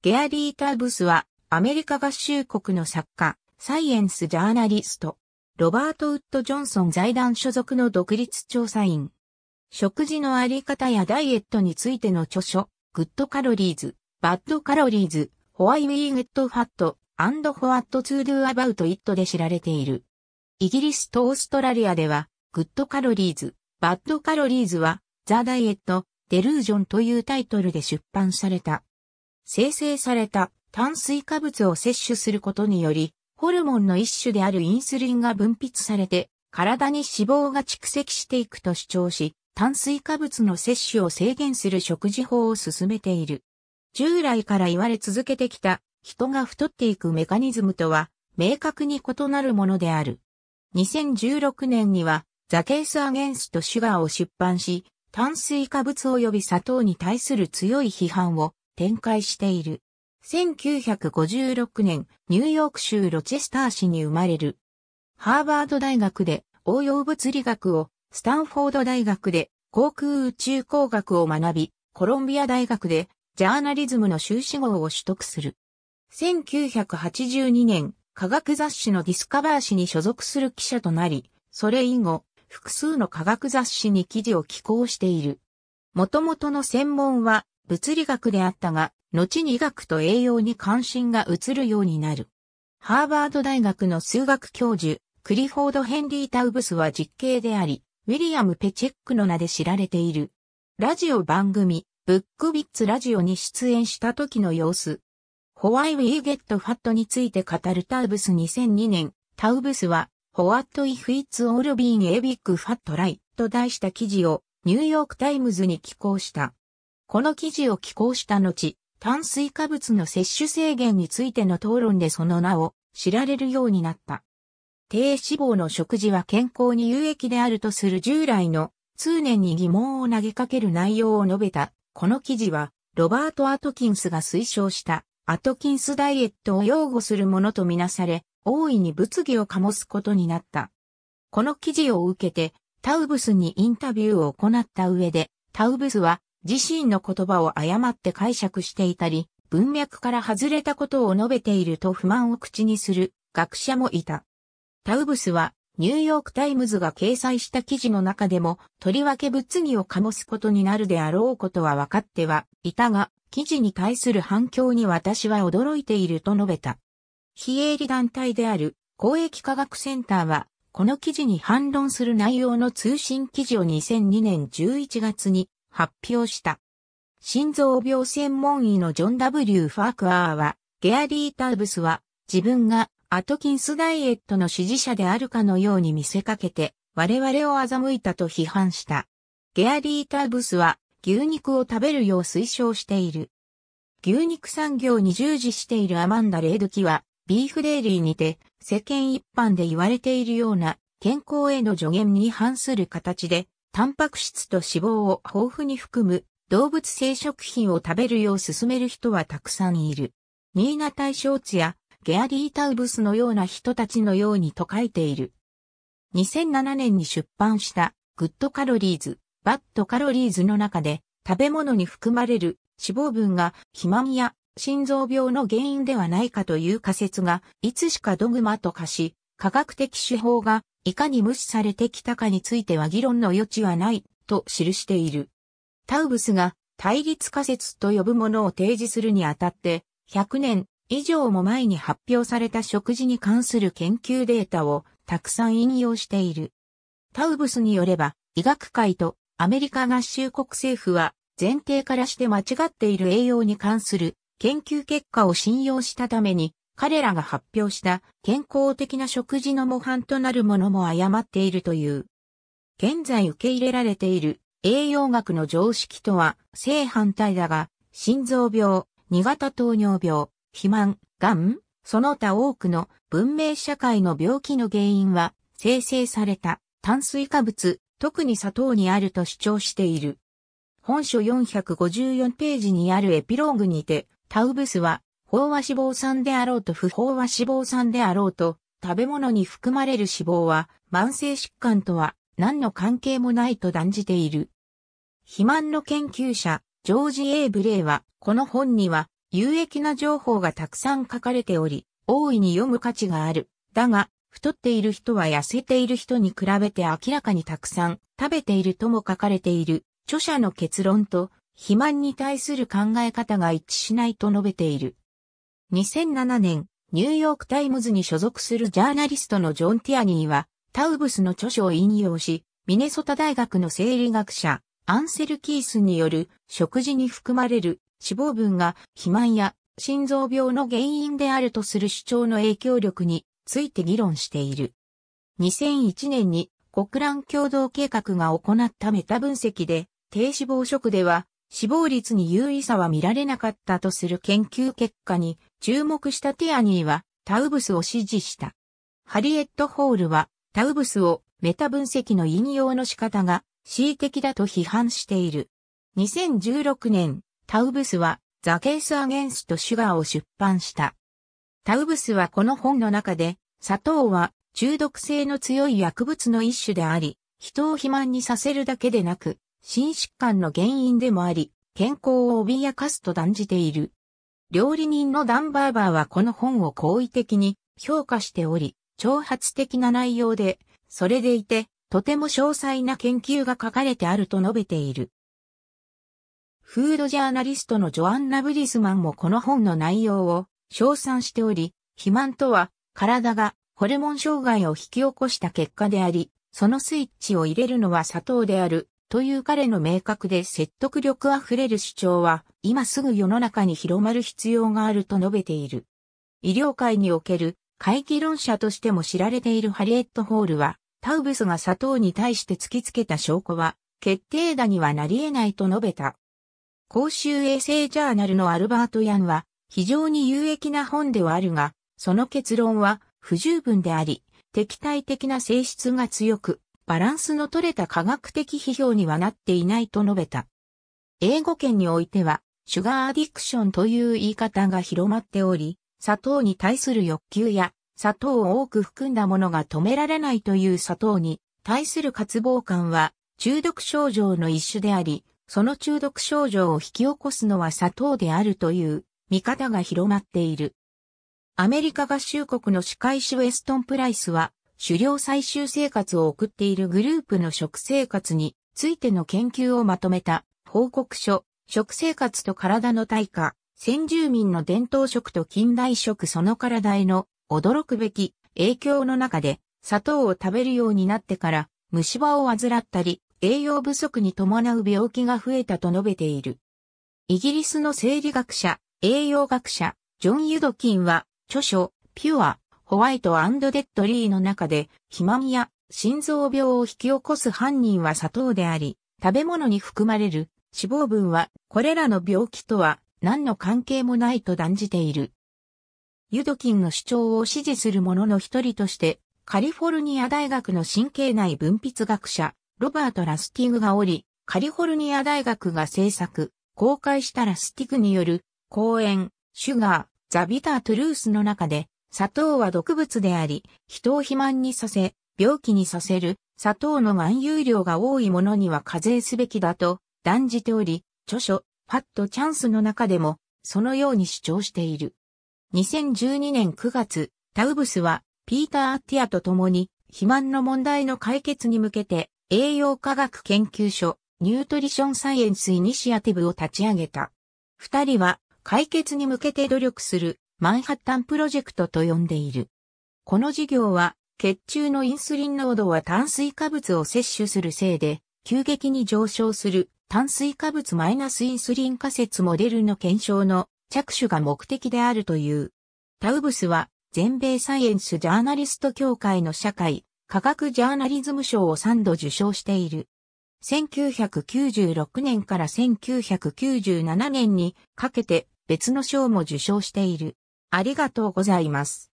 ゲアリー・ターブスは、アメリカ合衆国の作家、サイエンスジャーナリスト、ロバート・ウッド・ジョンソン財団所属の独立調査員。食事のあり方やダイエットについての著書、グッドカロリーズ、バッドカロリーズ、ホワイウィーゲットファット、アンドホワットツードゥアバウトイットで知られている。イギリスとオーストラリアでは、グッドカロリーズ、バッドカロリーズは、ザ・ダイエット、デルージョンというタイトルで出版された。生成された炭水化物を摂取することにより、ホルモンの一種であるインスリンが分泌されて、体に脂肪が蓄積していくと主張し、炭水化物の摂取を制限する食事法を進めている。従来から言われ続けてきた、人が太っていくメカニズムとは、明確に異なるものである。2016年には、ザ・ケース・アゲンスト・シュガーを出版し、炭水化物及び砂糖に対する強い批判を展開している。1956年、ニューヨーク州ロチェスター市に生まれる。ハーバード大学で応用物理学を、スタンフォード大学で航空宇宙工学を学び、コロンビア大学でジャーナリズムの修士号を取得する。1982年、科学雑誌のディスカバー誌に所属する記者となり、それ以後、複数の科学雑誌に記事を寄稿している。元々の専門は物理学であったが、後に医学と栄養に関心が移るようになる。ハーバード大学の数学教授、クリフォード・ヘンリー・タウブスは実刑であり、ウィリアム・ペチェックの名で知られている。ラジオ番組、ブックビッツラジオに出演した時の様子。イ h ィ We Get Fat について語るタウブス2002年、タウブスは、ホワット・イフ・イッツ・オール・ビーエビック・ファット・ライ l と題した記事をニューヨークタイムズに寄稿した。この記事を寄稿した後、炭水化物の摂取制限についての討論でその名を知られるようになった。低脂肪の食事は健康に有益であるとする従来の通念に疑問を投げかける内容を述べた。この記事は、ロバート・アトキンスが推奨したアトキンスダイエットを擁護するものとみなされ、大いに物議を醸すことになった。この記事を受けて、タウブスにインタビューを行った上で、タウブスは自身の言葉を誤って解釈していたり、文脈から外れたことを述べていると不満を口にする学者もいた。タウブスはニューヨークタイムズが掲載した記事の中でも、とりわけ物議を醸すことになるであろうことは分かってはいたが、記事に対する反響に私は驚いていると述べた。非営利団体である公益科学センターは、この記事に反論する内容の通信記事を2002年11月に発表した。心臓病専門医のジョン・ W・ ファークアーは、ゲアリー・ターブスは自分がアトキンスダイエットの支持者であるかのように見せかけて、我々を欺いたと批判した。ゲアリー・ターブスは牛肉を食べるよう推奨している。牛肉産業に従事しているアマンダ・レイドキは、ビーフデイリーにて世間一般で言われているような健康への助言に反する形でタンパク質と脂肪を豊富に含む動物性食品を食べるよう勧める人はたくさんいる。ニーナタショーツやゲアリータウブスのような人たちのようにと書いている。2007年に出版したグッドカロリーズ、バッドカロリーズの中で食べ物に含まれる脂肪分が肥満や心臓病の原因ではないかという仮説がいつしかドグマと化し、科学的手法がいかに無視されてきたかについては議論の余地はない、と記している。タウブスが対立仮説と呼ぶものを提示するにあたって、100年以上も前に発表された食事に関する研究データをたくさん引用している。タウブスによれば、医学界とアメリカ合衆国政府は前提からして間違っている栄養に関する研究結果を信用したために彼らが発表した健康的な食事の模範となるものも誤っているという。現在受け入れられている栄養学の常識とは正反対だが、心臓病、2型糖尿病、肥満、癌、その他多くの文明社会の病気の原因は生成された炭水化物、特に砂糖にあると主張している。本書454ページにあるエピローグにて、タウブスは飽和脂肪酸であろうと不飽和脂肪酸であろうと、食べ物に含まれる脂肪は慢性疾患とは何の関係もないと断じている。肥満の研究者、ジョージ・エブレイは、この本には有益な情報がたくさん書かれており、大いに読む価値がある。だが、太っている人は痩せている人に比べて明らかにたくさん食べているとも書かれている。著者の結論と肥満に対する考え方が一致しないと述べている。2007年、ニューヨークタイムズに所属するジャーナリストのジョン・ティアニーは、タウブスの著書を引用し、ミネソタ大学の生理学者、アンセル・キースによる食事に含まれる脂肪分が肥満や心臓病の原因であるとする主張の影響力について議論している。2001年に国蘭共同計画が行ったメタ分析で低脂肪食では死亡率に優位差は見られなかったとする研究結果に注目したティアニーはタウブスを支持した。ハリエット・ホールはタウブスをメタ分析の引用の仕方が恣意的だと批判している。2016年、タウブスはザ・ケース・アゲンスト・シュガーを出版した。タウブスはこの本の中で、砂糖は中毒性の強い薬物の一種であり、人を肥満にさせるだけでなく、心疾患の原因でもあり、健康を脅かすと断じている。料理人のダンバーバーはこの本を好意的に評価しており、挑発的な内容で、それでいて、とても詳細な研究が書かれてあると述べている。フードジャーナリストのジョアンナ・ブリスマンもこの本の内容を称賛しており、肥満とは体がホルモン障害を引き起こした結果であり、そのスイッチを入れるのは砂糖であるという彼の明確で説得力あふれる主張は、今すぐ世の中に広まる必要があると述べている。医療界における会議論者としても知られているハリエット・ホールは、タウブスが砂糖に対して突きつけた証拠は、決定打にはなり得ないと述べた。公衆衛生ジャーナルのアルバート・ヤンは、非常に有益な本ではあるが、その結論は不十分であり、敵対的な性質が強く、バランスの取れた科学的批評にはなっていないと述べた。英語圏においては、シュガーアディクションという言い方が広まっており、砂糖に対する欲求や、砂糖を多く含んだものが止められないという砂糖に対する渇望感は中毒症状の一種であり、その中毒症状を引き起こすのは砂糖であるという見方が広まっている。アメリカ合衆国の司会主ウェストン・プライスは狩猟採集生活を送っているグループの食生活についての研究をまとめた報告書、食生活と体の対価、先住民の伝統食と近代食その体への驚くべき影響の中で砂糖を食べるようになってから虫歯を患ったり栄養不足に伴う病気が増えたと述べている。イギリスの生理学者、栄養学者、ジョン・ユドキンは著書、ピュア、ホワイトデッドリーの中で、肥満や心臓病を引き起こす犯人は砂糖であり、食べ物に含まれる脂肪分はこれらの病気とは何の関係もないと断じている。ユドキンの主張を支持する者の一人として、カリフォルニア大学の神経内分泌学者、ロバート・ラスティグがおり、カリフォルニア大学が制作、公開したラスティグによる、講演、シュガー、ザ・ビター・トゥルースの中で、砂糖は毒物であり、人を肥満にさせ、病気にさせる、砂糖の含有量が多いものには課税すべきだと断じており、著書、ファットチャンスの中でも、そのように主張している。2012年9月、タウブスは、ピーター・アッティアと共に、肥満の問題の解決に向けて、栄養科学研究所、ニュートリションサイエンスイニシアティブを立ち上げた。二人は、解決に向けて努力するマンハッタンプロジェクトと呼んでいる。この事業は、血中のインスリン濃度は炭水化物を摂取するせいで、急激に上昇する炭水化物マイナスインスリン仮説モデルの検証の着手が目的であるという。タウブスは全米サイエンスジャーナリスト協会の社会科学ジャーナリズム賞を3度受賞している。1996年から1997年にかけて別の賞も受賞している。ありがとうございます。